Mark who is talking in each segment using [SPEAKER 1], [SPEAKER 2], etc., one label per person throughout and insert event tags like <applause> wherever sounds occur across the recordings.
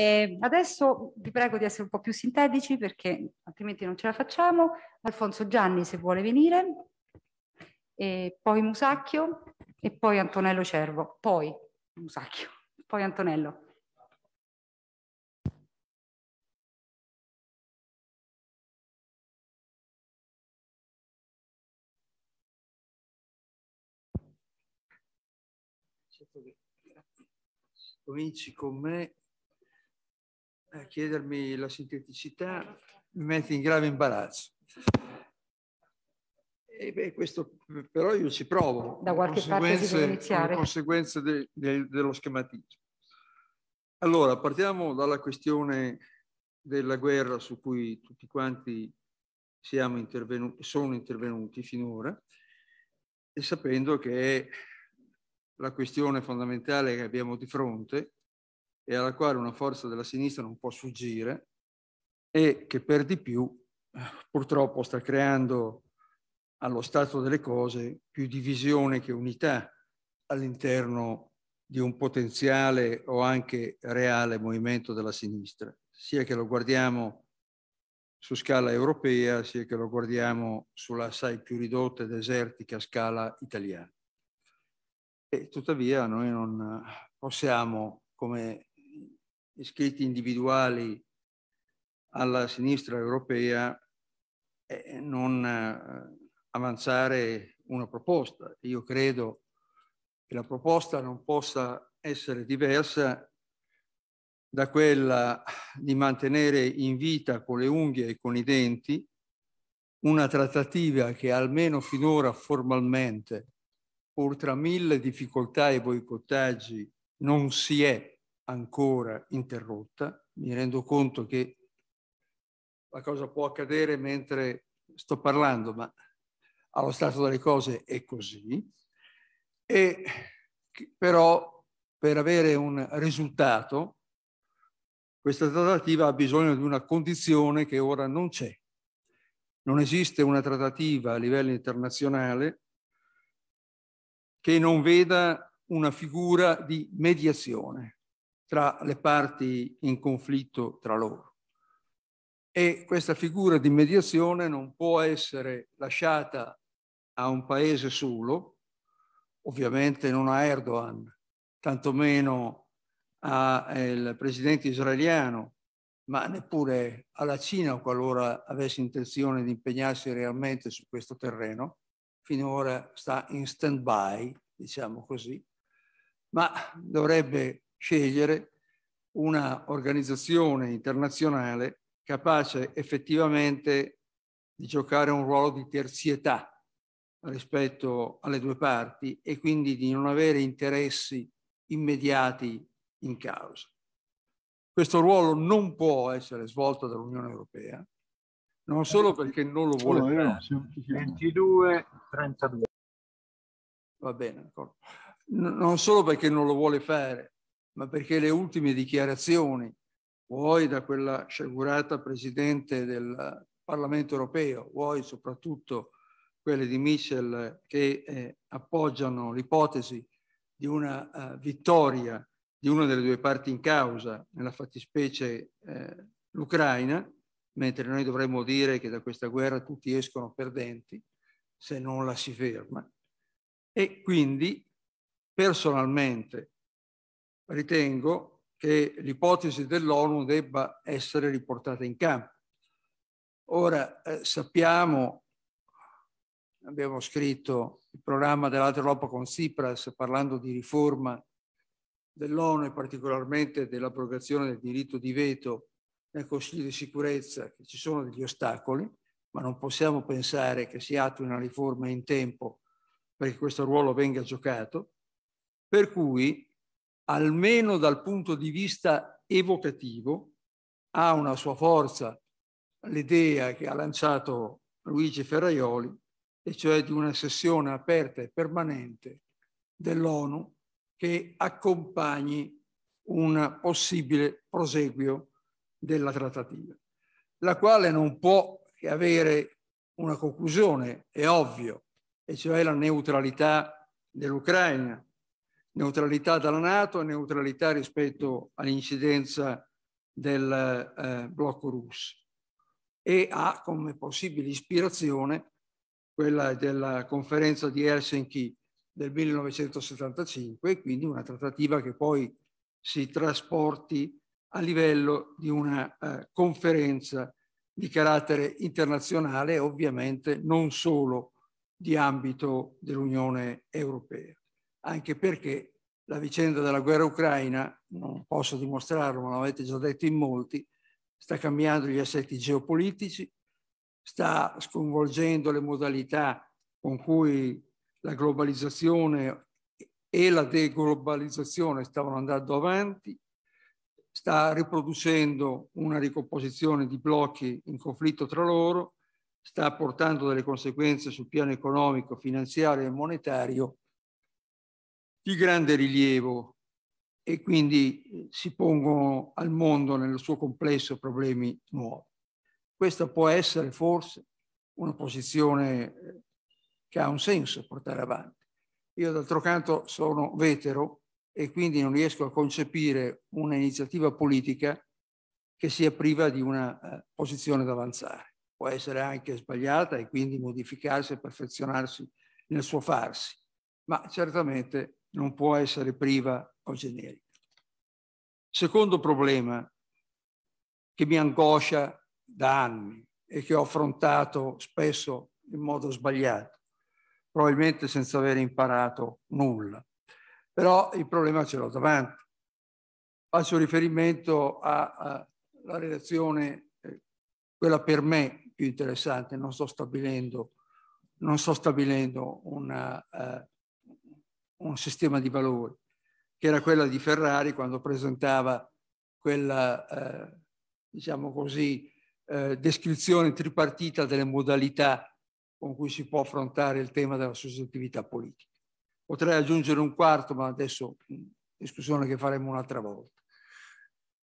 [SPEAKER 1] E ehm, adesso vi prego di essere un po' più sintetici perché altrimenti non ce la facciamo. Alfonso Gianni se vuole venire, poi Musacchio e poi Antonello Cervo, poi Musacchio, <laughs> poi Antonello. Cominci con me a chiedermi la sinteticità ah, mi mette in grave imbarazzo. E beh, questo però io ci provo. Da qualche parte si deve iniziare. Conseguenze de, de, dello schematismo. Allora, partiamo dalla questione della guerra su cui tutti quanti siamo intervenuti, sono intervenuti finora, e sapendo che è la questione fondamentale che abbiamo di fronte e alla quale una forza della sinistra non può sfuggire e che per di più eh, purtroppo sta creando allo stato delle cose più divisione che unità all'interno di un potenziale o anche reale movimento della sinistra, sia che lo guardiamo su scala europea, sia che lo guardiamo sulla assai più ridotta e desertica scala italiana. E tuttavia noi non eh, possiamo, come iscritti individuali alla sinistra europea eh, non eh, avanzare una proposta. Io credo che la proposta non possa essere diversa da quella di mantenere in vita con le unghie e con i denti una trattativa che almeno finora formalmente, oltre a mille difficoltà e boicottaggi, non si è ancora interrotta. Mi rendo conto che la cosa può accadere mentre sto parlando, ma allo stato delle cose è così. E però per avere un risultato questa trattativa ha bisogno di una condizione che ora non c'è. Non esiste una trattativa a livello internazionale che non veda una figura di mediazione tra le parti in conflitto tra loro. E questa figura di mediazione non può essere lasciata a un paese solo, ovviamente non a Erdogan, tantomeno al eh, presidente israeliano, ma neppure alla Cina qualora avesse intenzione di impegnarsi realmente su questo terreno. Finora sta in stand-by, diciamo così, ma dovrebbe scegliere una organizzazione internazionale capace effettivamente di giocare un ruolo di terzietà rispetto alle due parti e quindi di non avere interessi immediati in causa. Questo ruolo non può essere svolto dall'Unione Europea, non solo eh, perché non lo vuole. 22, 32. Va bene, d'accordo. Non solo perché non lo vuole fare, ma perché le ultime dichiarazioni, vuoi da quella sciagurata Presidente del Parlamento europeo, vuoi soprattutto quelle di Michel che eh, appoggiano l'ipotesi di una uh, vittoria di una delle due parti in causa, nella fattispecie eh, l'Ucraina, mentre noi dovremmo dire che da questa guerra tutti escono perdenti se non la si ferma. E quindi personalmente ritengo che l'ipotesi dell'ONU debba essere riportata in campo. Ora eh, sappiamo, abbiamo scritto il programma dell'altra Europa con Tsipras parlando di riforma dell'ONU e particolarmente dell'abrogazione del diritto di veto nel Consiglio di sicurezza, che ci sono degli ostacoli, ma non possiamo pensare che si attui una riforma in tempo perché questo ruolo venga giocato, per cui almeno dal punto di vista evocativo, ha una sua forza l'idea che ha lanciato Luigi Ferraioli, e cioè di una sessione aperta e permanente dell'ONU che accompagni un possibile proseguio della trattativa, la quale non può che avere una conclusione, è ovvio, e cioè la neutralità dell'Ucraina, neutralità dalla Nato e neutralità rispetto all'incidenza del eh, blocco russo e ha come possibile ispirazione quella della conferenza di Helsinki del 1975 e quindi una trattativa che poi si trasporti a livello di una eh, conferenza di carattere internazionale, ovviamente non solo di ambito dell'Unione Europea anche perché la vicenda della guerra ucraina, non posso dimostrarlo, ma l'avete già detto in molti, sta cambiando gli assetti geopolitici, sta sconvolgendo le modalità con cui la globalizzazione e la deglobalizzazione stavano andando avanti, sta riproducendo una ricomposizione di blocchi in conflitto tra loro, sta portando delle conseguenze sul piano economico, finanziario e monetario di grande rilievo e quindi eh, si pongono al mondo nel suo complesso problemi nuovi. Questa può essere forse una posizione eh, che ha un senso portare avanti. Io d'altro canto sono vetero e quindi non riesco a concepire un'iniziativa politica che sia priva di una eh, posizione da avanzare. Può essere anche sbagliata e quindi modificarsi e perfezionarsi nel suo farsi, ma certamente non può essere priva o generica. Secondo problema che mi angoscia da anni e che ho affrontato spesso in modo sbagliato, probabilmente senza aver imparato nulla. Però il problema ce l'ho davanti. Faccio riferimento alla relazione, eh, quella per me più interessante, non sto stabilendo, non sto stabilendo una, eh, un sistema di valori, che era quella di Ferrari quando presentava quella, eh, diciamo così, eh, descrizione tripartita delle modalità con cui si può affrontare il tema della soggettività politica. Potrei aggiungere un quarto, ma adesso mm, discussione che faremo un'altra volta.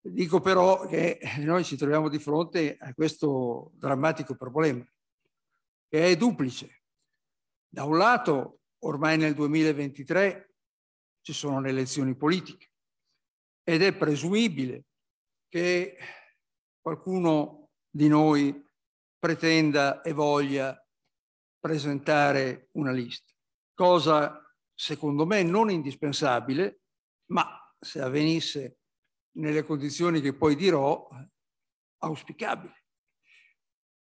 [SPEAKER 1] Dico però che noi ci troviamo di fronte a questo drammatico problema, che è duplice. Da un lato ormai nel 2023 ci sono le elezioni politiche ed è presumibile che qualcuno di noi pretenda e voglia presentare una lista, cosa secondo me non indispensabile, ma se avvenisse nelle condizioni che poi dirò, auspicabile.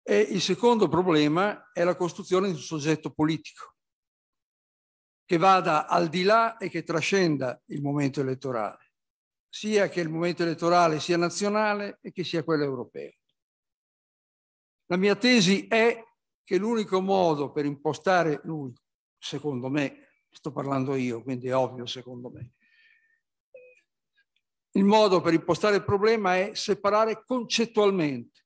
[SPEAKER 1] E il secondo problema è la costruzione di un soggetto politico che vada al di là e che trascenda il momento elettorale, sia che il momento elettorale sia nazionale e che sia quello europeo. La mia tesi è che l'unico modo per impostare, secondo me, sto parlando io, quindi è ovvio secondo me, il modo per impostare il problema è separare concettualmente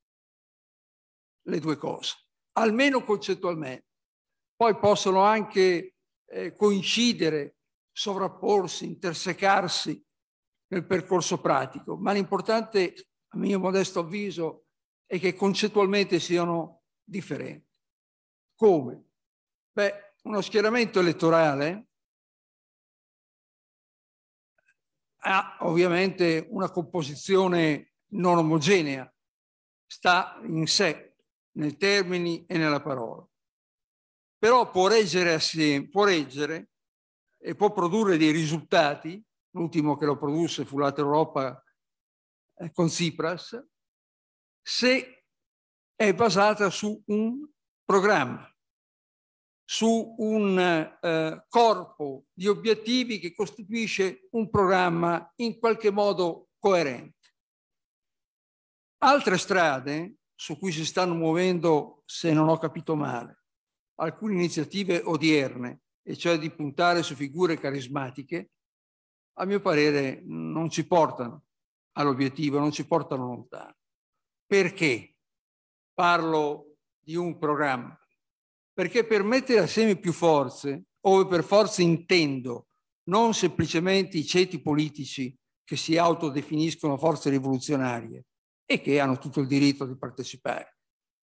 [SPEAKER 1] le due cose, almeno concettualmente. Poi possono anche eh, coincidere, sovrapporsi, intersecarsi nel percorso pratico, ma l'importante, a mio modesto avviso, è che concettualmente siano differenti. Come? Beh, uno schieramento elettorale ha ovviamente una composizione non omogenea, sta in sé, nei termini e nella parola però può reggere, assieme, può reggere e può produrre dei risultati. L'ultimo che lo produsse fu l'Alta Europa eh, con Tsipras, se è basata su un programma, su un eh, corpo di obiettivi che costituisce un programma in qualche modo coerente. Altre strade su cui si stanno muovendo, se non ho capito male, alcune iniziative odierne, e cioè di puntare su figure carismatiche, a mio parere non ci portano all'obiettivo, non ci portano lontano. Perché? Parlo di un programma. Perché per mettere assieme più forze, ove per forze intendo non semplicemente i ceti politici che si autodefiniscono forze rivoluzionarie e che hanno tutto il diritto di partecipare,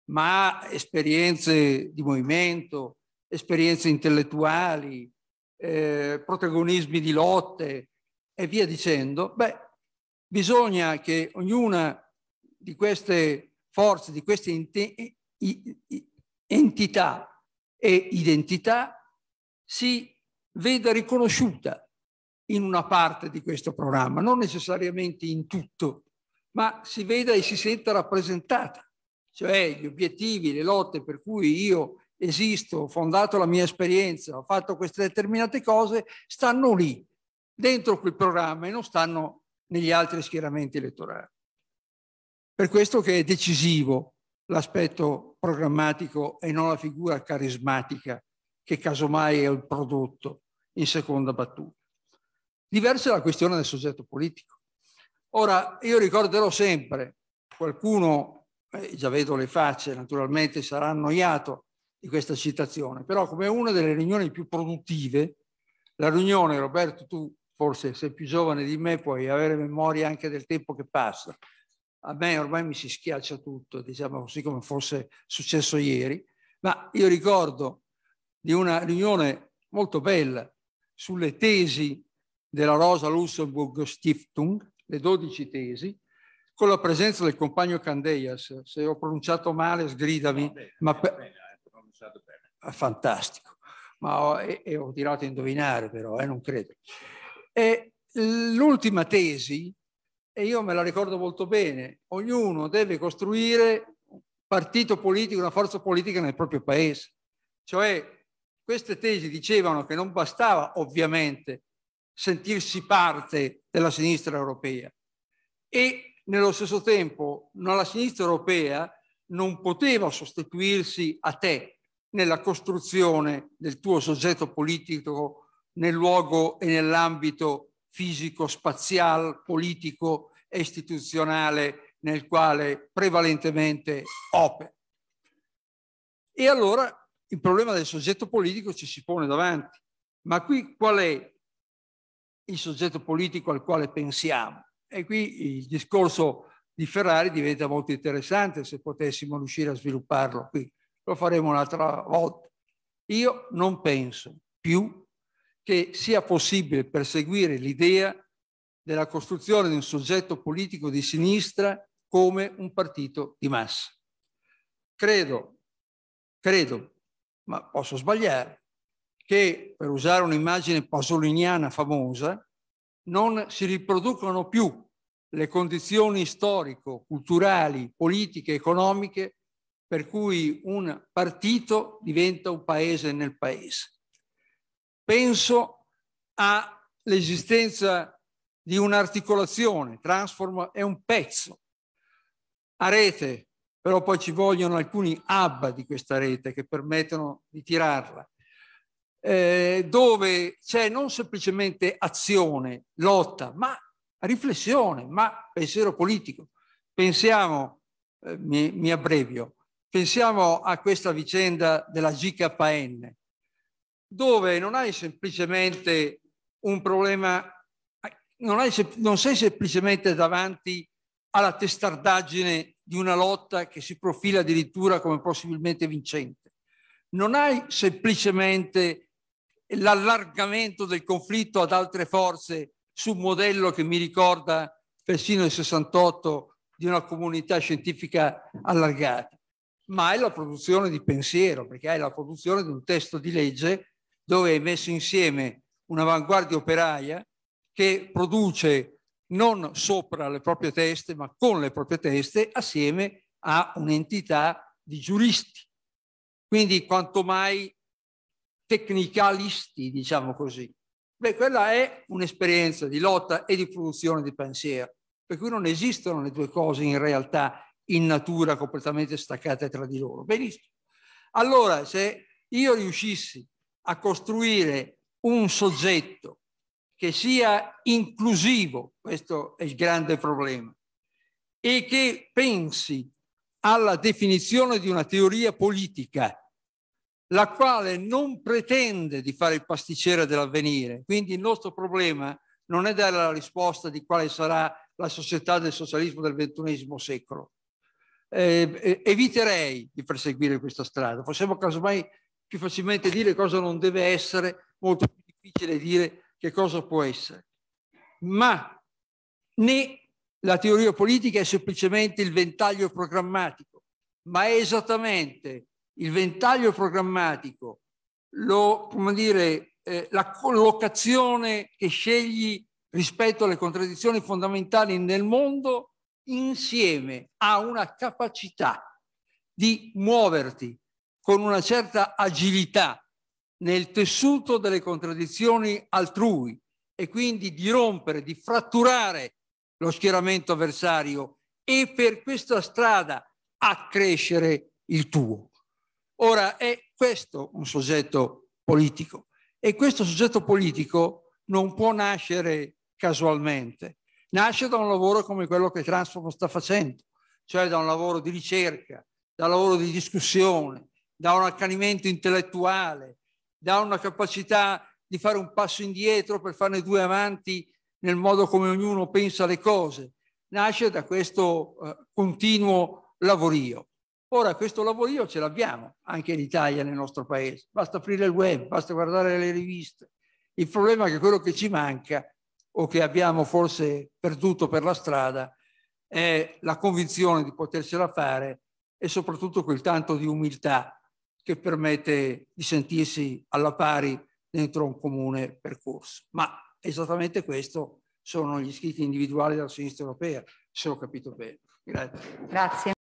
[SPEAKER 1] ma esperienze di movimento, esperienze intellettuali, eh, protagonismi di lotte e via dicendo, beh, bisogna che ognuna di queste forze, di queste entità e identità si veda riconosciuta in una parte di questo programma, non necessariamente in tutto, ma si veda e si senta rappresentata cioè gli obiettivi, le lotte per cui io esisto, ho fondato la mia esperienza, ho fatto queste determinate cose, stanno lì, dentro quel programma e non stanno negli altri schieramenti elettorali. Per questo che è decisivo l'aspetto programmatico e non la figura carismatica che casomai è il prodotto in seconda battuta. Diversa la questione del soggetto politico. Ora, io ricorderò sempre, qualcuno eh, già vedo le facce, naturalmente sarà annoiato di questa citazione, però come una delle riunioni più produttive, la riunione, Roberto, tu forse sei più giovane di me, puoi avere memoria anche del tempo che passa. A me ormai mi si schiaccia tutto, diciamo così come fosse successo ieri, ma io ricordo di una riunione molto bella sulle tesi della Rosa Luxemburg Stiftung, le 12 tesi, con la presenza del compagno Candeias. Se ho pronunciato male, sgridami. bene, ma per... pronunciato bene. Ah, fantastico. Ma ho, e, ho tirato a indovinare, però, eh, non credo. E l'ultima tesi, e io me la ricordo molto bene, ognuno deve costruire un partito politico, una forza politica nel proprio paese. Cioè, queste tesi dicevano che non bastava, ovviamente, sentirsi parte della sinistra europea e nello stesso tempo la sinistra europea non poteva sostituirsi a te nella costruzione del tuo soggetto politico nel luogo e nell'ambito fisico, spaziale, politico e istituzionale nel quale prevalentemente opera. E allora il problema del soggetto politico ci si pone davanti. Ma qui qual è il soggetto politico al quale pensiamo? E qui il discorso di Ferrari diventa molto interessante se potessimo riuscire a svilupparlo qui. Lo faremo un'altra volta. Io non penso più che sia possibile perseguire l'idea della costruzione di un soggetto politico di sinistra come un partito di massa. Credo, credo, ma posso sbagliare, che per usare un'immagine pasoliniana famosa, non si riproducono più le condizioni storico, culturali, politiche, economiche per cui un partito diventa un paese nel paese. Penso all'esistenza di un'articolazione, Transform è un pezzo a rete, però poi ci vogliono alcuni hub di questa rete che permettono di tirarla. Eh, dove c'è non semplicemente azione, lotta, ma riflessione, ma pensiero politico. Pensiamo, eh, mi, mi, abbrevio, pensiamo a questa vicenda della GKN, dove non hai semplicemente un problema, non, hai, non sei semplicemente davanti alla testardaggine di una lotta che si profila addirittura come possibilmente vincente. Non hai semplicemente l'allargamento del conflitto ad altre forze su un modello che mi ricorda persino il 68 di una comunità scientifica allargata, ma è la produzione di pensiero, perché è la produzione di un testo di legge dove è messo insieme un'avanguardia operaia che produce non sopra le proprie teste, ma con le proprie teste, assieme a un'entità di giuristi. Quindi quanto mai tecnicalisti, diciamo così. Beh, quella è un'esperienza di lotta e di produzione di pensiero, per cui non esistono le due cose in realtà in natura completamente staccate tra di loro. Benissimo. Allora, se io riuscissi a costruire un soggetto che sia inclusivo, questo è il grande problema, e che pensi alla definizione di una teoria politica la quale non pretende di fare il pasticcere dell'avvenire. Quindi il nostro problema non è dare la risposta di quale sarà la società del socialismo del XXI secolo. Eh, eh, eviterei di perseguire questa strada. Possiamo casomai più facilmente dire cosa non deve essere, molto più difficile dire che cosa può essere. Ma né la teoria politica è semplicemente il ventaglio programmatico, ma è esattamente il ventaglio programmatico, lo, come dire, eh, la collocazione che scegli rispetto alle contraddizioni fondamentali nel mondo insieme a una capacità di muoverti con una certa agilità nel tessuto delle contraddizioni altrui e quindi di rompere, di fratturare lo schieramento avversario e per questa strada accrescere il tuo. Ora è questo un soggetto politico e questo soggetto politico non può nascere casualmente, nasce da un lavoro come quello che Transform sta facendo, cioè da un lavoro di ricerca, da un lavoro di discussione, da un accanimento intellettuale, da una capacità di fare un passo indietro per farne due avanti nel modo come ognuno pensa le cose. Nasce da questo eh, continuo lavorio. Ora questo lavorio ce l'abbiamo anche in Italia, nel nostro paese. Basta aprire il web, basta guardare le riviste. Il problema è che quello che ci manca o che abbiamo forse perduto per la strada è la convinzione di potercela fare e soprattutto quel tanto di umiltà che permette di sentirsi alla pari dentro un comune percorso. Ma esattamente questo sono gli iscritti individuali della sinistra europea, se ho capito bene. Grazie. Grazie.